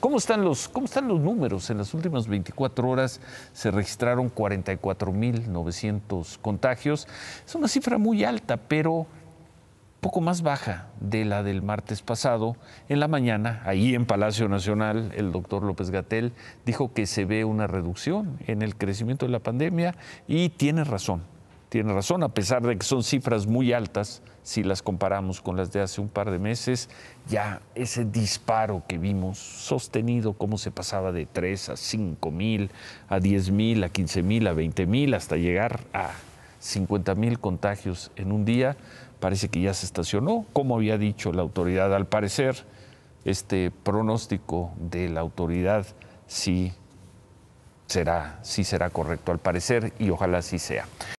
¿cómo, están los, ¿Cómo están los números? En las últimas 24 horas se registraron 44.900 contagios. Es una cifra muy alta, pero poco más baja de la del martes pasado. En la mañana, ahí en Palacio Nacional, el doctor López Gatel dijo que se ve una reducción en el crecimiento de la pandemia y tiene razón tiene razón, a pesar de que son cifras muy altas, si las comparamos con las de hace un par de meses, ya ese disparo que vimos sostenido, cómo se pasaba de 3 a 5 mil, a 10 mil, a 15 mil, a 20 mil, hasta llegar a 50 mil contagios en un día, parece que ya se estacionó, como había dicho la autoridad. Al parecer, este pronóstico de la autoridad sí será, sí será correcto, al parecer, y ojalá sí sea.